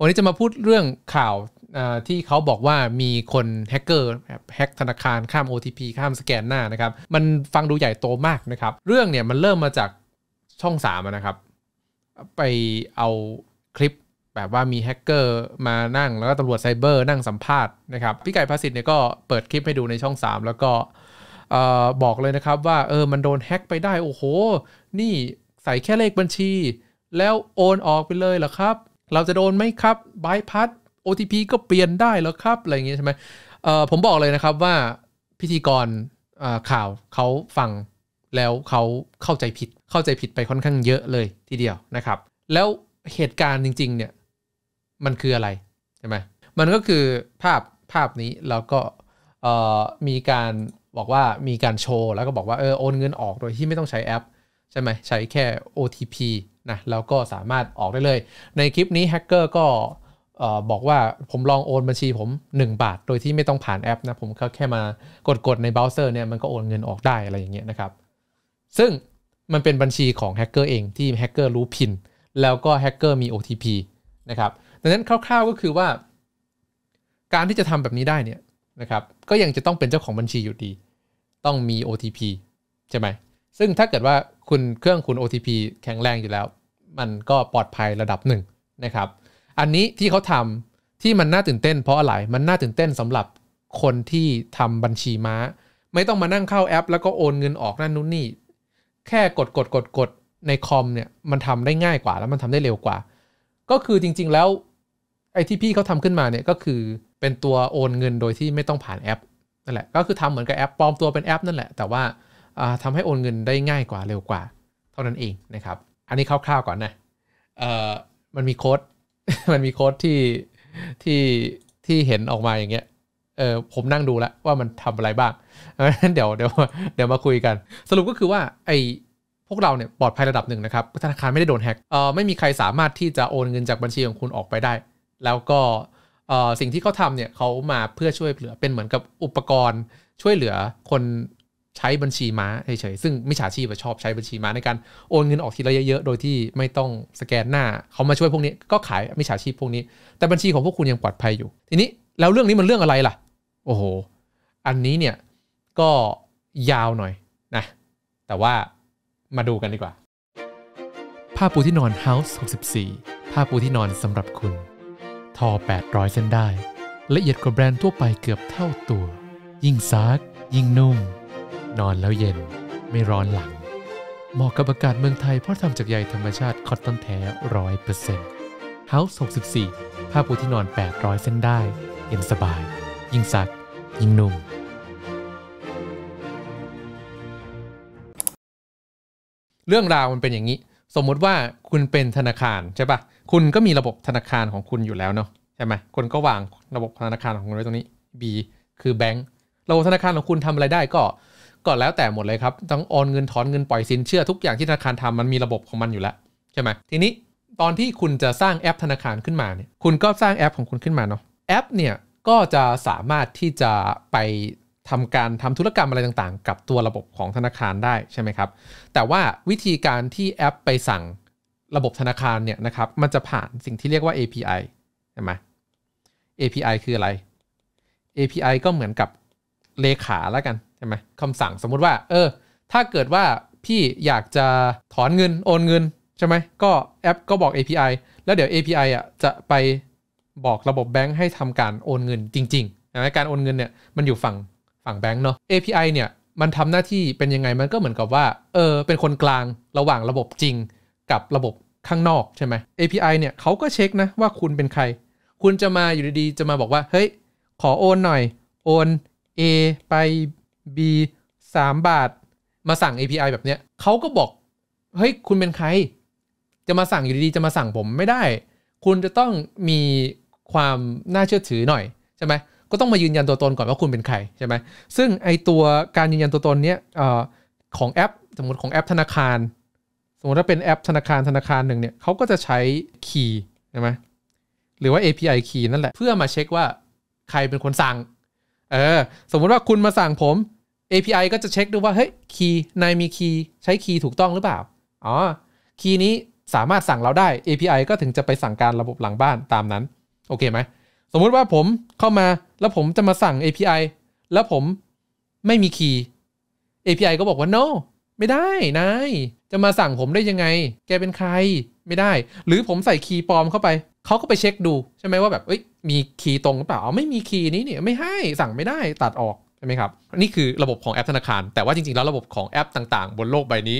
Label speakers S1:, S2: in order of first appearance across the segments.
S1: วันนี้จะมาพูดเรื่องข่าวที่เขาบอกว่ามีคนแฮกเกอร์แฮกธนาคารข้าม OTP ข้ามสแกนหน้านะครับ มันฟังดูใหญ่โตมากนะครับ เรื่องเนี่ยมันเริ่มมาจากช่องสามนะครับไปเอาคลิปแบบว่ามีแฮกเกอร์มานั่งแล้วก็ตำรวจไซเบอร์นั่งสัมภาษณ์นะครับพี่ไก่ภาสิทธิ์เนี่ยก็เปิดคลิปให้ดูในช่อง 3 แล้วก็บอกเลยนะครับว่าเออมันโดนแฮกไปได้โอ้โหนี่ใส่แค่เลขบัญชี แล้วโอนออกไปเลยเหรอครับเราจะโดนไหมครับบายพัด OTP ก็เปลี่ยนได้แล้วครับอะไรอย่างเงี้ยใช่ไหมผมบอกเลยนะครับว่าพิธีกรข่าวเขาฟังแล้วเขาเข้าใจผิดเข้าใจผิดไปค่อนข้างเยอะเลยทีเดียวนะครับแล้วเหตุการณ์จริงๆเนี่ยมันคืออะไรใช่ไหมมันก็คือภาพภาพนี้แล้วก็มีการบอกว่ามีการโชว์แล้วก็บอกว่าเออโอนเงินออกโดยที่ไม่ต้องใช้แอป ใช่ไหมใช้แค่ OTP นะแล้วก็สามารถออกได้เลย ในคลิปนี้แฮกเกอร์ก็บอกว่าผมลองโอนบัญชีผม 1 บาท โดยที่ไม่ต้องผ่านแอปนะ ผมแค่มากดๆในเบราว์เซอร์เนี่ยมันก็โอนเงินออกได้อะไรอย่างเงี้ยนะครับ ซึ่งมันเป็นบัญชีของแฮกเกอร์เองที่แฮกเกอร์รู้พินแล้วก็แฮกเกอร์มี OTP นะครับ ดังนั้นคร่าวๆก็คือว่าการที่จะทำแบบนี้ได้เนี่ยนะครับก็ยังจะต้องเป็นเจ้าของบัญชีอยู่ดี ต้องมี OTP ใช่ไหมซึ่งถ้าเกิดว่าคุณเครื่องคุณ OTP แข็งแรงอยู่แล้วมันก็ปลอดภัยระดับหนึ่งนะครับ อันนี้ที่เขาทำที่มันน่าตื่นเต้นเพราะอะไร มันน่าตื่นเต้นสำหรับคนที่ทำบัญชีม้าไม่ต้องมานั่งเข้าแอป แล้วก็โอนเงินออกนั่นนู่นนี่แค่กดกดกดกดในคอมเนี่ยมันทำได้ง่ายกว่าแล้วมันทำได้เร็วกว่าก็คือจริงๆแล้ว ไอ้ที่พี่เขาทำขึ้นมาเนี่ยก็คือเป็นตัวโอนเงินโดยที่ไม่ต้องผ่านแอปนั่นแหละก็คือทำเหมือนกับแอปปลอมตัวเป็นแอปนั่นแหละ แต่ว่าทำให้โอนเงินได้ง่ายกว่าเร็วกว่า เท่านั้นเองนะครับอันนี้คร่าวๆก่อนนะเอ่อ มันมีโค้ด มันมีโค้ดที่ที่ที่เห็นออกมาอย่างเงี้ย เออผมนั่งดูแล้วว่ามันทำอะไรบ้าง งั้นเดี๋ยวเดี๋ยวเดี๋ยวมาคุยกัน สรุปก็คือว่า ไอพวกเราเนี่ยปลอดภัยระดับหนึ่งนะครับ ธนาคารไม่ได้โดนแฮก เอ่อ ไม่มีใครสามารถที่จะโอนเงินจากบัญชีของคุณออกไปได้ แล้วก็ เอ่อ สิ่งที่เขาทำเนี่ยเขามาเพื่อช่วยเหลือเป็นเหมือนกับอุปกรณ์ ช่วยเหลือคนใช้บัญชีม้าเฉยๆ ซึ่งมิจฉาชีพชอบใช้บัญชีม้าในการโอนเงินออกทีละเยอะๆ โดยที่ไม่ต้องสแกนหน้าเขามาช่วยพวกนี้ ก็ขายมิจฉาชีพพวกนี้ แต่บัญชีของพวกคุณยังปลอดภัยอยู่ ทีนี้แล้วเรื่องนี้มันเรื่องอะไรล่ะ โอ้โห อันนี้เนี่ยก็ยาวหน่อยนะ แต่ว่ามาดูกันดีกว่า ผ้าปูที่นอน House 64ผ้าปูที่นอนสำหรับคุณทอ800เส้นได้ ละเอียดกว่าแบรนด์ทั่วไปเกือบเท่าตัว ยิ่งซักยิ่งนุ่มนอนแล้วเย็นไม่ร้อนหลัง เหมาะกับอากาศเมืองไทยเพราะทำจากใยธรรมชาติคอตตอนแท้ร้อยเปอร์เซ็นต์เฮาส์64 ผ้าปูที่นอน 800 เส้นได้ เย็นสบาย ยิ่งซัก ยิ่งนุ่ม เรื่องราวมันเป็นอย่างนี้ สมมติว่าคุณเป็นธนาคารใช่ปะคุณก็มีระบบธนาคารของคุณอยู่แล้วเนาะใช่ไหมคนก็วางระบบธนาคารของคุณไว้ตรงนี้ B คือแบงก์ระบบธนาคารของคุณทำอะไรได้ก็็แล้วแต่หมดเลยครับ ต้องโอนเงินถอนเงินปล่อยสินเชื่อทุกอย่างที่ธนาคารทำมันมีระบบของมันอยู่แล้วใช่ไหมทีนี้ตอนที่คุณจะสร้างแอปธนาคารขึ้นมาเนี่ย คุณก็สร้างแอป ของคุณขึ้นมาเนาะ แอปเนี่ยก็จะสามารถที่จะไป ทำการทำธุรกรรมอะไรต่างๆ กับตัวระบบของธนาคารได้ใช่ไหมครับ แต่ว่าวิธีการที่แอปไปสั่งระบบธนาคารเนี่ยนะครับ มันจะผ่านสิ่งที่เรียกว่า API ใช่ไหม API คืออะไร API ก็เหมือนกับเลขาแล้วกันใช่ไหมคำสั่งสมมุติว่าเออถ้าเกิดว่าพี่อยากจะถอนเงินโอนเงินใช่ไหมก็แอปก็บอก API แล้วเดี๋ยว API อ่ะจะไปบอกระบบแบงค์ให้ทำการโอนเงินจริงๆนะการโอนเงินเนี่ยมันอยู่ฝั่งฝั่งแบงค์เนาะ API เนี่ยมันทำหน้าที่เป็นยังไงมันก็เหมือนกับว่าเออเป็นคนกลางระหว่างระบบจริง กับระบบข้างนอกใช่ไหม API เนี่ยเขาก็เช็คนะว่าคุณเป็นใคร คุณจะมาอยู่ดีๆจะมาบอกว่าเฮ้ยขอโอนหน่อยโอน A ไป B 3บาทมาสั่ง API แบบเนี้ยเขาก็บอกเฮ้ยคุณเป็นใคร จะมาสั่งอยู่ดีๆ จะมาสั่งผมไม่ได้ คุณจะต้องมีความน่าเชื่อถือหน่อยใช่ไหมก็ต้องมายืนยันตัวตนก่อนว่าคุณเป็นใครใช่ไหมซึ่งไอตัวการยืนยันตัวตนเนี้ยออของแอป สมมติของแอปธนาคารสมมติถ้าเป็นแอป ธนาคารธนาคารหนึ่งเนี่ยเขาก็จะใช้คีย์ใช่ไหมหรือว่า API key นั่นแหละเพื่อมาเช็คว่าใครเป็นคนสั่งเออสมมุติว่าคุณมาสั่งผม API ก็จะ เช็คดูว่าเฮ้ยคีย์นายมีคีย์ใช้คีย์ถูกต้องหรือเปล่าอ๋อคีย์นี้สามารถสั่งเราได้ API ก็ถึงจะไปสั่งการระบบหลังบ้านตามนั้นโอเคไหมสมมุติว่าผมเข้ามาแล้วผมจะมาสั่ง API แล้วผมไม่มีคีย์ API ก็บอกว่า no ไม่ได้นายจะมาสั่งผมได้ยังไง แกเป็นใครไม่ได้ หรือผมใส่คีย์ปลอมเข้าไปเขาก็ไปเช็คดูใช่ไหมว่าแบบเอ้ยมีคีย์ตรงหรือเปล่าไม่มีคีย์นี้เนี่ยไม่ให้สั่งไม่ได้ตัดออกใช่ไหมครับ นี่คือระบบ ของแอปธนาคาร แต่ว่าจริงๆแล้ว ระบบของแอปต่างๆ บนโลกใบนี้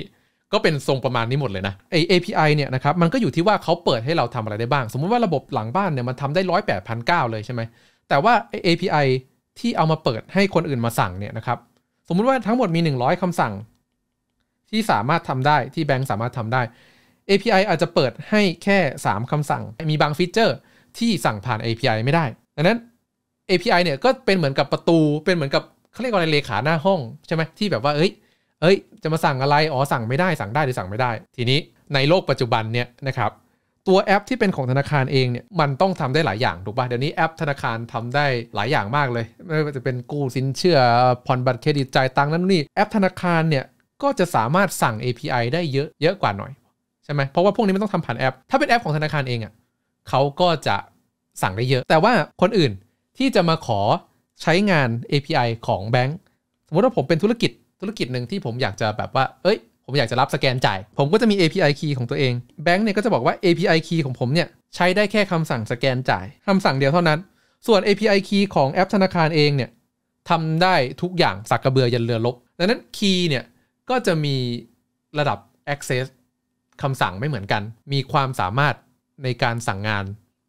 S1: ก็เป็นทรงประมาณนี้หมดเลยนะไอ API เนี่ยนะครับมันก็อยู่ที่ว่าเขาเปิดให้เราทำอะไรได้บ้าง สมมุติว่าระบบหลังบ้านเนี่ยมันทำได้ร้อยแปดพันเก้าเลยใช่ไหมแต่ว่าไอ API ที่เอามาเปิดให้คนอื่นมาสั่งเนี่ยนะครับสมมุติว่าทั้งหมดมี 100 คำสั่ง ที่สามารถทำได้ที่แบงค์สามารถทำได้ API อาจจะเปิดให้แค่ 3คำสั่ง มีบางฟีเจอร์ที่สั่งผ่าน API ไม่ได้ดังนั้น API เนี่ยก็เป็นเหมือนกับประตูเป็นเหมือนกับเขาเรียกว่าอะไรเลขาหน้าห้องใช่ไหมที่แบบว่าเอ้ยเอ้ย จะมาสั่งอะไรอ๋อสั่งไม่ได้สั่งได้หรือสั่งไม่ได้ ทีนี้ในโลกปัจจุบันเนี่ยนะครับ ตัวแอปที่เป็นของธนาคารเองเนี่ยมันต้องทำได้หลายอย่างถูกป่ะเดี๋ยวนี้แอปธนาคารทำได้หลายอย่างมากเลยไม่ว่าจะเป็นกู้สินเชื่อผ่อนบัตรเครดิตจ่ายตังค์นั่นนี่แอปธนาคารเนี่ยก็จะสามารถสั่ง API ได้เยอะเยอะกว่าหน่อยช่ไหมเพราะว่าพวกนี้มันต้องทำผ่านแอป ถ้าเป็นแอปของธนาคารเองอะ่ะเขาก็จะสั่งได้เยอะ แต่ว่าคนอื่นที่จะมาขอใช้งาน API ของแบงก์สมมติว่าผมเป็นธุรกิจธุรกิจหนึ่งที่ผมอยากจะแบบว่า เอ้ยผมอยากจะรับสแกนจ่าย ผมก็จะมี API key ของตัวเองแบงก์เนี่ยก็จะบอกว่า API key ของผมเนี่ยใช้ได้แค่คำสั่งสแกนจ่ายคำสั่งเดียวเท่านั้น ส่วน API key ของแอปธนาคารเองเนี่ยทำได้ทุกอย่างสักกระเบือยันเรือลบดังนั้นคีย์เนี่ยก็จะมีระดับ access คำสั่งไม่เหมือนกัน มีความสามารถในการสั่งงาน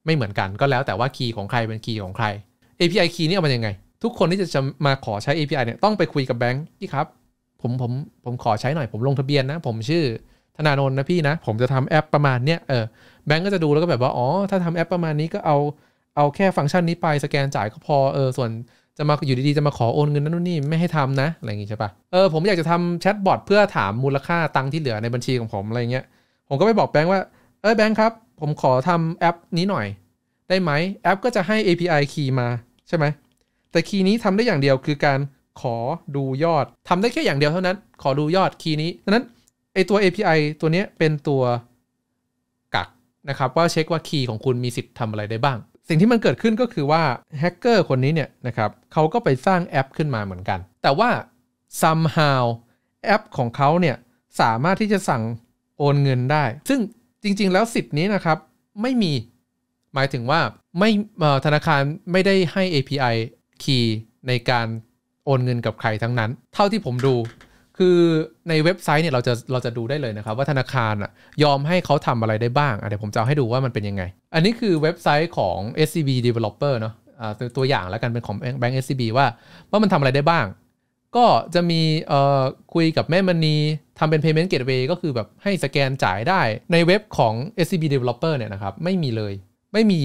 S1: ไม่เหมือนกัน ก็แล้วแต่ว่าคีย์ของใครเป็นคีย์ของใคร API คีย์นี่เอามายังไงทุกคนที่จะมาขอใช้ API เนี่ยต้องไปคุยกับแบงค์พี่ครับผมผมผมขอใช้หน่อยผมลงทะเบียนนะ ผมชื่อธนาโนนนะพี่นะ ผมจะทำแอปประมาณเนี้ยเออแบงค์ก็จะดูแล้วก็แบบว่า อ๋อถ้าทำแอปประมาณนี้ก็เอาเอาแค่ฟังก์ชันนี้ไปสแกนจ่ายก็พอเออส่วนจะมาอยู่ดีๆจะมาขอโอนเงินนั่นนู่นนี่ไม่ให้ทำนะอะไรอย่างงี้ใช่ปะเออผมอยากจะทำแชทบอทเพื่อถามมูลค่าตังค์ที่เหลือในบัญชีของผมอะไรเงี้ยผมก็ไปบอกแบงค์ว่า เออแบงค์ครับ ผมขอทำแอปนี้หน่อย ได้ไหมแอปก็จะให้ API คีย์มาใช่ไหมแต่คีย์นี้ทำได้อย่างเดียวคือการขอดูยอด ทำได้แค่อย่างเดียวเท่านั้น ขอดูยอดคีย์นี้ดังนั้นไอตัว API ตัวนี้เป็นตัวกักนะครับว่าเช็คว่าคีย์ของคุณมีสิทธิ์ทำอะไรได้บ้าง สิ่งที่มันเกิดขึ้นก็คือว่าแฮกเกอร์คนนี้เนี่ยนะครับเขาก็ไปสร้างแอปขึ้นมาเหมือนกัน แต่ว่า somehow แอปของเขาเนี่ยสามารถที่จะสั่งโอนเงินได้ ซึ่งจริง ๆ แล้วสิทธิ์นี้นะครับไม่มี หมายถึงว่าไม่ธนาคารไม่ได้ให้ API คีย์ในการโอนเงินกับใครทั้งนั้น เท่าที่ผมดูคือในเว็บไซต์เนี่ยเราจะเราจะดูได้เลยนะครับ ว่าธนาคารอะยอมให้เขาทำอะไรได้บ้าง เดี๋ยวผมจะให้ดูว่ามันเป็นยังไง อันนี้คือเว็บไซต์ของ SCB Developer เนาะตัวอย่างแล้วกันเป็นของแบงก์ SCB ว่าว่ามันทำอะไรได้บ้างก็จะมีเอ่อคุยกับแม่มณีทำเป็น payment gateway ก็คือแบบให้สแกนจ่ายได้ในเว็บของ SCB developer เนี่ยนะครับ ไม่มีเลย ไม่มี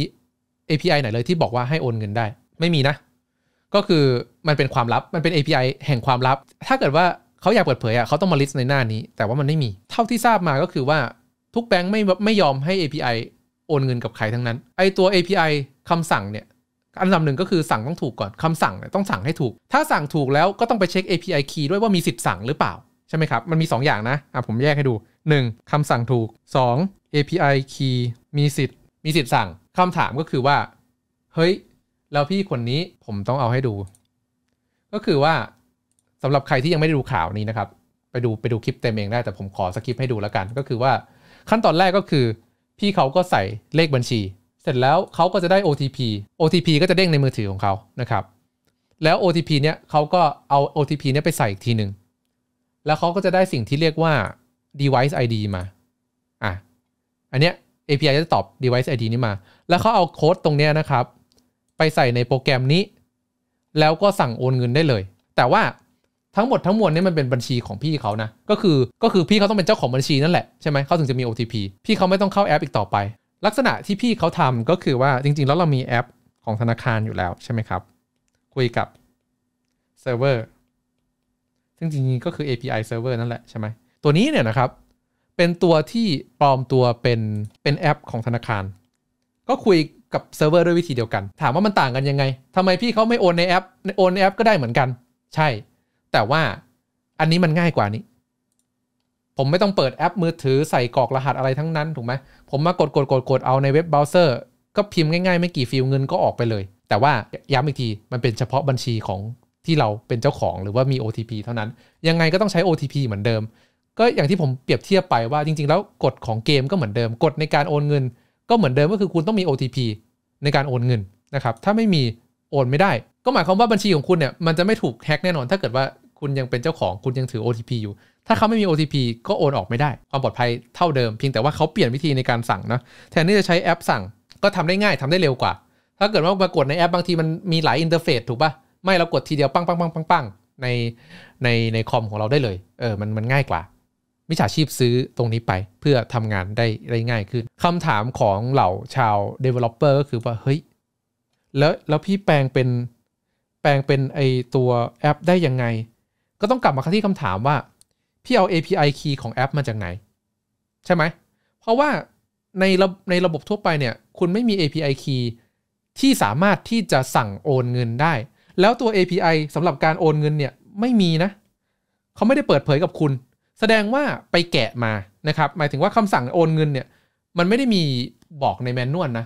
S1: API ไหนเลยที่บอกว่าให้โอนเงินได้ไม่มีนะ ก็คือมันเป็นความลับมันเป็น API แห่งความลับ ถ้าเกิดว่าเขาอยากเปิดเผยอ่ะเขาต้องมาลิสต์ในหน้านี้ แต่ว่ามันไม่มีเท่าที่ทราบมาก็คือว่าทุกแบงค์ไม่ไม่ยอมให้ API โอนเงินกับใครทั้งนั้น ไอตัว API คำสั่งเนี่ยอันดับหนึ่งก็คือสั่งต้องถูกก่อนคำสั่งต้องสั่งให้ถูก ถ้าสั่งถูกแล้วก็ต้องไปเช็ค API key ด้วยว่ามีสิทธิ์สั่งหรือเปล่า ใช่ไหมครับ มันมี 2 อย่างนะ อ่ะ ผมแยกให้ดู 1. คำสั่งถูก 2. API key มีสิทธิ์มีสิทธิ์สั่ง คำถามก็คือว่า เฮ้ย แล้วพี่คนนี้ผมต้องเอาให้ดู ก็คือว่าสำหรับใครที่ยังไม่ได้ดูข่าวนี้นะครับไปดูไปดูคลิปเต็มเองได้แต่ผมขอสคริปให้ดูแล้วกัน ก็คือว่าขั้นตอนแรกก็คือ พี่เขาก็ใส่เลขบัญชีเสร็จแล้วเขาก็จะได้ OTP OTP ก็จะเด้งในมือถือของเขานะครับ แล้ว OTP เนี้ยเขาก็เอา OTP เนี้ยไปใส่อีกทีหนึ่งแล้วเขาก็จะได้สิ่งที่เรียกว่า device ID มาอ่ะอันเนี้ย API จะตอบ device ID นี้มา แล้วเขาเอาโค้ด ตรงเนี้ยนะครับ ไปใส่ในโปรแกรมนี้ แล้วก็สั่งโอนเงินได้เลย แต่ว่าทั้งหมดทั้งมวลนี่มันเป็นบัญชีของพี่เขานะ ก็คือก็คือพี่เขาต้องเป็นเจ้าของบัญชีนั่นแหละใช่ไหมเขาถึงจะมี OTP พี่เขาไม่ต้องเข้าแอปอีกต่อไปลักษณะที่พี่เขาทำก็คือว่าจริง ๆ แล้วเรามีแอปของธนาคารอยู่แล้วใช่ไหมครับ คุยกับเซิร์ฟเวอร์ซึ่งจริงๆก็คือ API เซิร์ฟเวอร์นั่นแหละใช่ไหมตัวนี้เนี่ยนะครับ เป็นตัวที่ปลอมตัวเป็นเป็นแอปของธนาคาร ก็คุยกับเซิร์ฟเวอร์ด้วยวิธีเดียวกัน ถามว่ามันต่างกันยังไง ทำไมพี่เขาไม่โอนในแอปโอนในแอปก็ได้เหมือนกัน ใช่ แต่ว่าอันนี้มันง่ายกว่านี้ผมไม่ต้องเปิดแอปมือถือใส่กรอกรหัสอะไรทั้งนั้นถูกไหมผมมากดกดกดกดเอาในเว็บเบราว์เซอร์ ก็พิมพ์ง่ายๆไม่กี่ฟิลเงินก็ออกไปเลย แต่ว่าย้ำอีกทีมันเป็นเฉพาะบัญชีของที่เราเป็นเจ้าของหรือว่ามี OTP เท่านั้น ยังไงก็ต้องใช้ OTP เหมือนเดิม ก็อย่างที่ผมเปรียบเทียบไปว่าจริงๆแล้วกฎของเกมก็เหมือนเดิมกฎในการโอนเงิน ก็เหมือนเดิมก็คือคุณต้องมี OTP ในการโอนเงินนะครับถ้าไม่มีโอนไม่ได้ ก็หมายความว่าบัญชีของคุณเนี่ยมันจะไม่ถูกแฮกแน่นอน ถ้าเกิดว่าคุณยังเป็นเจ้าของคุณยังถือ OTP อยู่ถ้าเขาไม่มี OTP ก็โอนออกไม่ได้ ความปลอดภัยเท่าเดิม เพียงแต่ว่าเขาเปลี่ยนวิธีในการสั่งนะแทนที่จะใช้แอปสั่ง ก็ทำได้ง่ายทำได้เร็วกว่า ถ้าเกิดว่ามากดในแอปบางทีมันมีหลายอินเทอร์เฟซถูกปะไม่ เรากดทีเดียวปังปังปังปังปังใน ใน ในคอมของเราได้เลย เออ มัน มันง่ายกว่า มิจฉาชีพซื้อตรงนี้ไป เพื่อทำงานได้ได้ง่ายขึ้นคำถามของเหล่าชาว Developer ก็คือว่า เฮ้ย แล้ว แล้วพี่แปลงเป็น แปลงเป็นไอตัวแอป ได้ยังไง ก็ต้องกลับมาที่คำถามว่าพี่เอา API key ของแอปมาจากไหน ใช่ไหมเพราะว่าในระในระบบทั่วไปเนี่ยคุณไม่มี API key ที่สามารถที่จะสั่งโอนเงินได้ แล้วตัว API สำหรับการโอนเงินเนี่ยไม่มีนะ เขาไม่ได้เปิดเผยกับคุณ แสดงว่าไปแกะมานะครับหมายถึงว่าคำสั่งโอนเงินเนี่ยมันไม่ได้มีบอกในแมนนวลนะ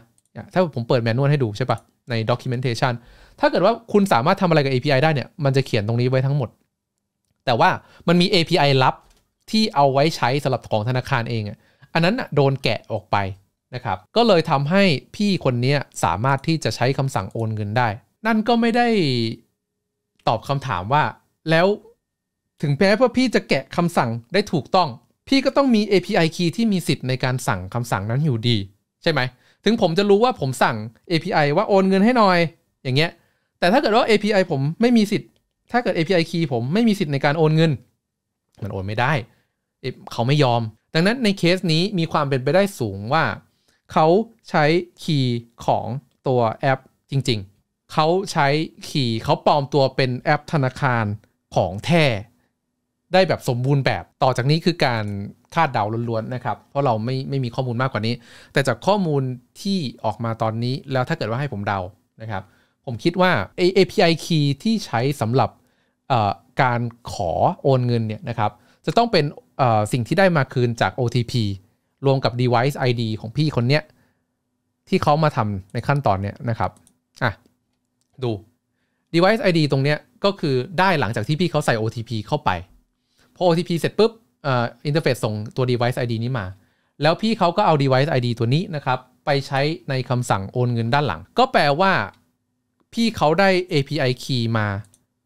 S1: ถ้าผมเปิดแมนนวลให้ดูใช่ปะใน documentation ถ้าเกิดว่าคุณสามารถทำอะไรกับ API ได้เนี่ยมันจะเขียนตรงนี้ไว้ทั้งหมดแต่ว่ามันมี API ลับที่เอาไว้ใช้สำหรับของธนาคารเองอ่ะ อันนั้นโดนแกะออกไปนะครับ ก็เลยทำให้พี่คนนี้สามารถที่จะใช้คำสั่งโอนเงินได้ นั่นก็ไม่ได้ตอบคำถามว่าแล้วถึงแม้ว่าพี่จะแกะคำสั่งได้ถูกต้อง พี่ก็ต้องมี API key ที่มีสิทธิ์ในการสั่งคำสั่งนั้นอยู่ดีใช่ไหม ถึงผมจะรู้ว่าผมสั่ง API ว่าโอนเงินให้หน่อย อย่างเงี้ย แต่ถ้าเกิดว่า API ผมไม่มีสิทธิ์ถ้าเกิด API key ผมไม่มีสิทธิ์ในการโอนเงิน มันโอนไม่ได้ เขาไม่ยอม ดังนั้นในเคสนี้มีความเป็นไปได้สูงว่า เขาใช้คีย์ของตัวแอปจริงๆ เขาใช้คีย์เขาปลอมตัวเป็นแอปธนาคารของแท้ได้แบบสมบูรณ์แบบ ต่อจากนี้คือการ คาดเดาล้วน ๆ นะครับ เพราะเราไม่ไม่มีข้อมูลมากกว่านี้ แต่จากข้อมูลที่ออกมาตอนนี้แล้วถ้าเกิดว่าให้ผมเดานะครับ ผมคิดว่า API key ที่ใช้สำหรับการขอโอนเงินเนี่ยนะครับจะต้องเป็นสิ่งที่ได้มาคืนจาก OTP รวมกับ device ID ของพี่คนเนี้ยที่เขามาทำในขั้นตอนเนี้ยนะครับ อ่ะ ดู device ID ตรงเนี้ยก็คือได้หลังจากที่พี่เขาใส่ OTP เข้าไปพอ OTP เสร็จปุ๊บอินเทอร์เฟซส่งตัว device ID นี้มา แล้วพี่เขาก็เอา device ID ตัวนี้นะครับ ไปใช้ในคำสั่งโอนเงินด้านหลัง ก็แปลว่า พี่เขาได้ API key มา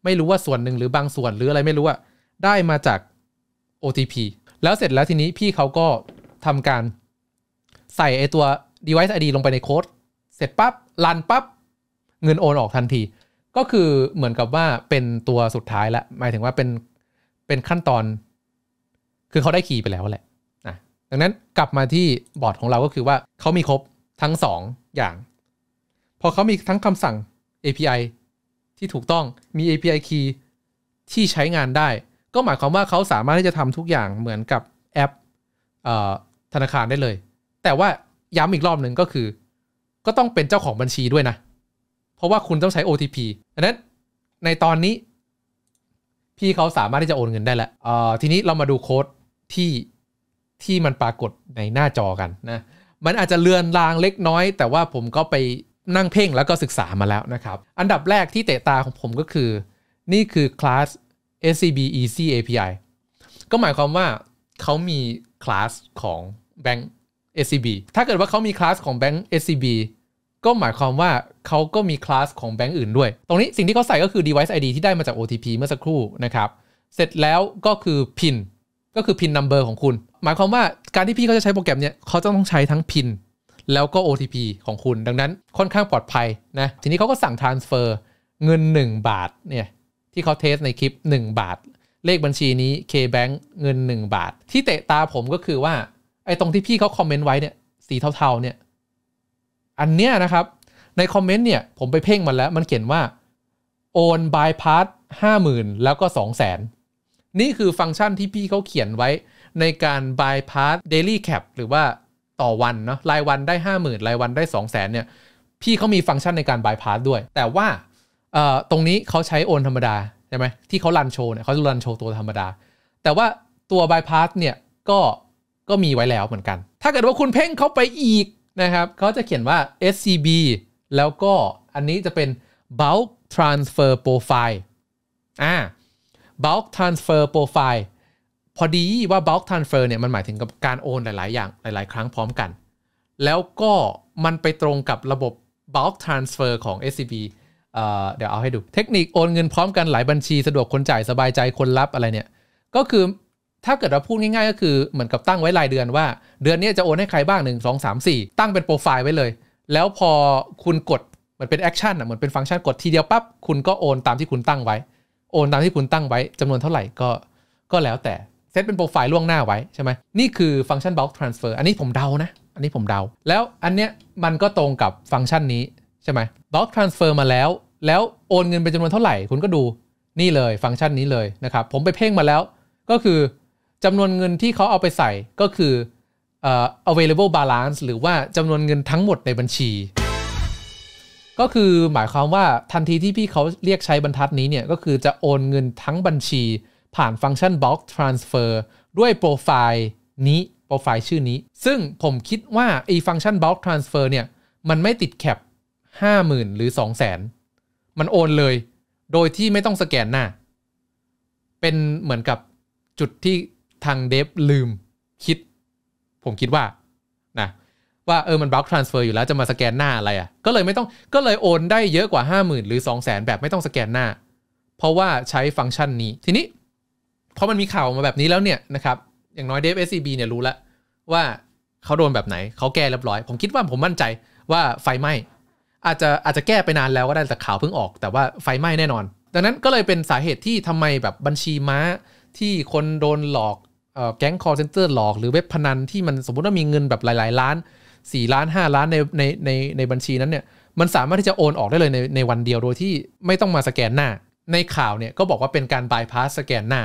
S1: ไม่รู้ว่าส่วนหนึ่งหรือบางส่วน หรืออะไร ไม่รู้อะได้มาจาก OTP แล้วเสร็จแล้วทีนี้พี่เขาก็ทำการใส่ไอตัว device ID ลงไปในโค้ดเสร็จปับ๊บลันปับ๊บ เงินโอนออกทันที ก็คือเหมือนกับว่าเป็นตัวสุดท้ายละหมายถึงว่าเป็น เป็นขั้นตอน คือเขาได้คีย์ไปแล้วแหละนะดังนั้นกลับมาที่บอร์ดของเราก็คือว่าเขามีครบทั้ง2อย่างพอเขามีทั้งคำสั่ง API ที่ถูกต้องมี API key ที่ใช้งานได้ ก็หมายความว่าเขาสามารถที่จะทำทุกอย่างเหมือนกับแอปธนาคารได้เลย แต่ว่าย้ำอีกรอบหนึ่งก็คือ ก็ต้องเป็นเจ้าของบัญชีด้วยนะ เพราะว่าคุณต้องใช้ OTP ดังนั้นในตอนนี้ พี่เขาสามารถที่จะโอนเงินได้แล้ว ทีนี้เรามาดูโค้ดที่ ที่มันปรากฏในหน้าจอกันนะมันอาจจะเลือนลางเล็กน้อย แต่ว่าผมก็ไปนั่งเพ่งแล้วก็ศึกษามาแล้วนะครับ อันดับแรกที่เตะตาของผมก็คือ นี่คือคลาส SCB e C API ก็หมายความว่าเขามีคลาสของแบงก์ SCB ถ้าเกิดว่าเขามีคลาสของแบงก์ SCB ก็หมายความว่าเขาก็มีคลาสของแบงก์อื่นด้วย ตรงนี้สิ่งที่เขาใส่ก็คือ device ID ที่ได้มาจาก OTP เมื่อสักครู่นะครับ เสร็จแล้วก็คือ PIN ก็คือ PIN number ของคุณ หมายความว่าการที่พี่เขาจะใช้โปรแกรมเนี้ยเขาจะต้องใช้ทั้ง PIN แล้วก็ OTP ของคุณดังนั้นค่อนข้างปลอดภัยนะ ทีนี้เขาก็สั่ง transfer เงิน 1 บาทเนี่ยที่เขาเทสในคลิป 1 บาท เลขบัญชีนี้ KBank เงิน 1 บาท ที่เตะตาผมก็คือว่า ไอ้ตรงที่พี่เขาคอมเมนต์ไว้เนี่ยสีเทาๆเนี่ยอันเนี้ยนะครับในคอมเมนต์เนี่ย ผมไปเพ่งมันแล้วมันเขียนว่าโอนบายพาร์ทห้าหมื่นแล้วก็สองแสนนี่คือฟังก์ชันที่พี่เขาเขียนไว้ในการ bypass daily cap หรือว่าต่อวันเนาะรายวันได้ 5 0,000รายวันได้2 0 0 0 0นเนี่ยพี่เขามีฟังก์ชันในการบายพาสด้วย แต่ว่าตรงนี้เขาใช้โอนธรรมดาใช่ไหมที่เขาลันโชว์เนี่ยเขาลันโชว์ตัวธรรมดา แต่ว่าตัวบายพาสเนี่ยก็ก็มีไว้แล้วเหมือนกัน ถ้าเกิดว่าคุณเพ่งเขาไปอีกนะครับเขาจะเขียนว่า SCB แล้วก็อันนี้จะเป็น bulk transfer profile อ่า bulk transfer profile พอดีว่า bulk transfer เนี่ยมันหมายถึงกับการโอน หลาย ๆ อย่างหลาย ๆ ครั้งพร้อมกัน แล้วก็มันไปตรงกับระบบ bulk transfer ของ SCB เดี๋ยวเอาให้ดู เทคนิคโอนเงินพร้อมกันหลายบัญชี สะดวกคนจ่ายสบายใจคนรับอะไรเนี่ยก็คือถ้าเกิดเราพูดง่ายๆก็คือเหมือนกับตั้งไว้รายเดือนว่า เดือนนี้จะโอนให้ใครบ้าง 1 2 3 4 ตั้งเป็นโปรไฟล์ไว้เลย แล้วพอคุณกดเหมือนเป็นแอคชั่นอ่ะเหมือนเป็นฟังก์ชันกดทีเดียวปั๊บคุณก็โอนตามที่คุณตั้งไว้โอนตามที่คุณตั้งไว้ จำนวนเท่าไหร่ก็ก็แล้วแต่เซตเป็นโปรไฟล์ล่วงหน้าไว้ ใช่ไหม นี่คือฟังก์ชันบล็อกทรานสเฟอร์ อันนี้ผมเดานะ อันนี้ผมเดา แล้วอันเนี้ยมันก็ตรงกับฟังก์ชันนี้ ใช่ไหมบล็อกทรานสเฟอร์มาแล้ว แล้วโอนเงินเป็นจำนวนเท่าไหร่คุณก็ดูนี่เลยฟังก์ชันนี้เลยนะครับ ผมไปเพ่งมาแล้ว ก็คือจำนวนเงินที่เขาเอาไปใส่ก็คือเอ่อ available balance หรือว่าจำนวนเงินทั้งหมดในบัญชี ก็คือหมายความว่าทันทีที่พี่เขาเรียกใช้บรรทัดนี้เนี่ยก็คือจะโอนเงินทั้งบัญชีผ่านฟังก์ชัน b o x transfer ด้วยโปรไฟล์นี้ โปรไฟล์ชื่อนี้ ซึ่งผมคิดว่า ไอ้ฟังก์ชัน b o x transfer เนี่ย มันไม่ติดแคป50,000 หรือ 200,000 มันโอนเลย โดยที่ไม่ต้องสแกนหน้า เป็นเหมือนกับจุดที่ทางเดฟลืมคิดผมคิดว่านะว่าเออมันบล็อกทรานสเฟอร์อยู่แล้วจะมาสแกนหน้าอะไรอะ่ะก็เลยไม่ต้องก็เลยโอนได้เยอะกว่า 50,000 หรือ 200,000 แบบไม่ต้องสแกนหน้า เพราะว่าใช้ฟังก์ชันนี้ทีนี้ราะมันมีข่าวมาแบบนี้แล้ว เนี่ย นะครับ อย่างน้อยเดฟเอสซีบีเนี่ย รู้แล้ว ว่า เขาโดนแบบไหน เขาแก้เรียบร้อย ผมคิดว่า ผม มั่นใจ ว่าไฟ ไหม้ อาจจะ อาจจะแก้ ไป นานแล้ว ก็ได้ แต่ ข่าว เพิ่ง ออก แต่ว่าไฟ ไหม้ แน่นอน ดังนั้นก็เลยเป็นสาเหตุที่ทำไม แบบบัญชีม้า ที่คนโดนหลอก แก๊งคอร์เซนเตอร์หลอก หรือ เว็บ พนัน ที่ มัน สมมุติ ว่า มี เงิน แบบ หลายๆล้าน 4 ล้าน 5 ล้าน ใน ใน ใน ใน บัญชี นั้น เนี่ย มันสามารถที่จะโอนออกได้เลยในในวันเดียวโดยที่ไม่ต้องมาสแกนหน้า ในข่าวเนี่ยก็บอกว่าเป็นการบายพาสสแกนหน้า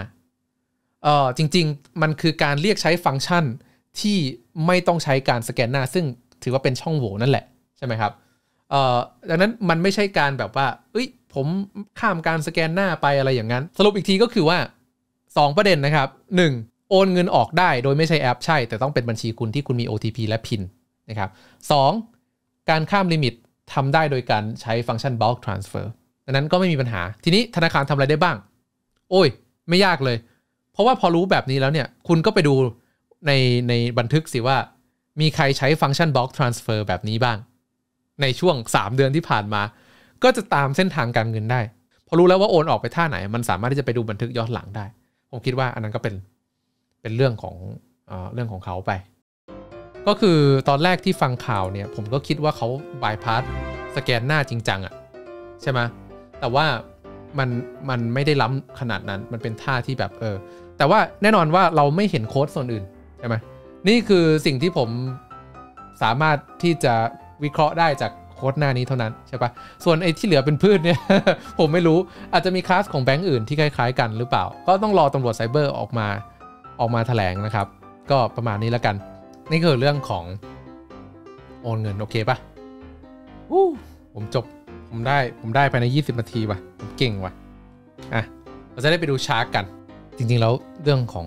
S1: เออจริง ๆ มันคือการเรียกใช้ฟังก์ชันที่ไม่ต้องใช้การสแกนหน้าซึ่งถือว่าเป็นช่องโหว่นั่นแหละ ใช่ไหมครับเอ่อดังนั้นมันไม่ใช่การแบบว่าเอ้ย ผมข้ามการสแกนหน้าไปอะไรอย่างนั้น สรุปอีกทีก็คือว่า 2 ประเด็นนะครับ 1. โอนเงินออกได้โดยไม่ใช่แอปใช่ แต่ต้องเป็นบัญชีคุณที่คุณมี OTP และพินนะครับสการข้ามลิมิตทำได้โดยการใช้ฟังก์ชัน bulk transfer ดังนั้นก็ไม่มีปัญหาทีนี้ธนาคารทำอะไรได้บ้าง โอ้ยไม่ยากเลยราะว่าพอรู้แบบนี้แล้วเนี่ย คุณก็ไปดูในในบันทึกสิว่า มีใครใช้ฟังก์ชันบล็อกทรานสเฟอร์แบบนี้บ้าง ในช่วง 3 เดือนที่ผ่านมา ก็จะตามเส้นทางการเงินได้ พอรู้แล้วว่าโอนออกไปท่าไหน มันสามารถที่จะไปดูบันทึกย้อนหลังได้ ผมคิดว่าอันนั้นก็เป็นเป็นเรื่องของเอเรื่องของเขาไป ก็คือตอนแรกที่ฟังข่าวเนี่ย ผมก็คิดว่าเขาบายพาสสแกนหน้าจริงจังอะ่ะใช่ไหมแต่ว่ามันมันไม่ได้ล้ำขนาดนั้น มันเป็นท่าที่แบบเออแต่ว่าแน่นอนว่าเราไม่เห็นโค้ดส่วนอื่น ใช่ไหม นี่คือสิ่งที่ผมสามารถที่จะวิเคราะห์ได้จากโค้ดหน้านี้เท่านั้นใช่ปะส่วนไอ้ที่เหลือเป็นพืชเนี่ยผมไม่รู้อาจจะมีคลาสของแบงก์อื่นที่คล้าย ๆ กันหรือเปล่า ก็ต้องรอตำรวจไซเบอร์ออกมาออกมาถแถลงนะครับ ก็ประมาณนี้แล้วกันนี่คือเรื่องของโอนเงินโอเคปะู้ผมจบผมได้ผมได้ภายใน 20นาทีวะผมเก่งวะอ่ะเราจะได้ไปดูชาร์กกันจริงๆ แล้วเรื่องของ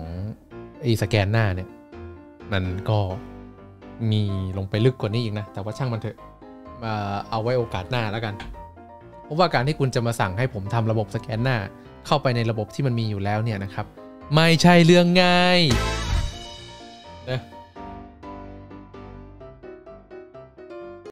S1: ไอ้สแกนหน้าเนี่ยมันก็มีลงไปลึกกว่านี้อีกนะแต่ว่าช่างมันเถอะมาเอาไว้โอกาสหน้าแล้วกันเพราะว่าการที่คุณจะมาสั่งให้ผมทำระบบสแกนหน้าเข้าไปในระบบที่มันมีอยู่แล้วเนี่ย นะครับ ไม่ใช่เรื่อง ง่ายนะ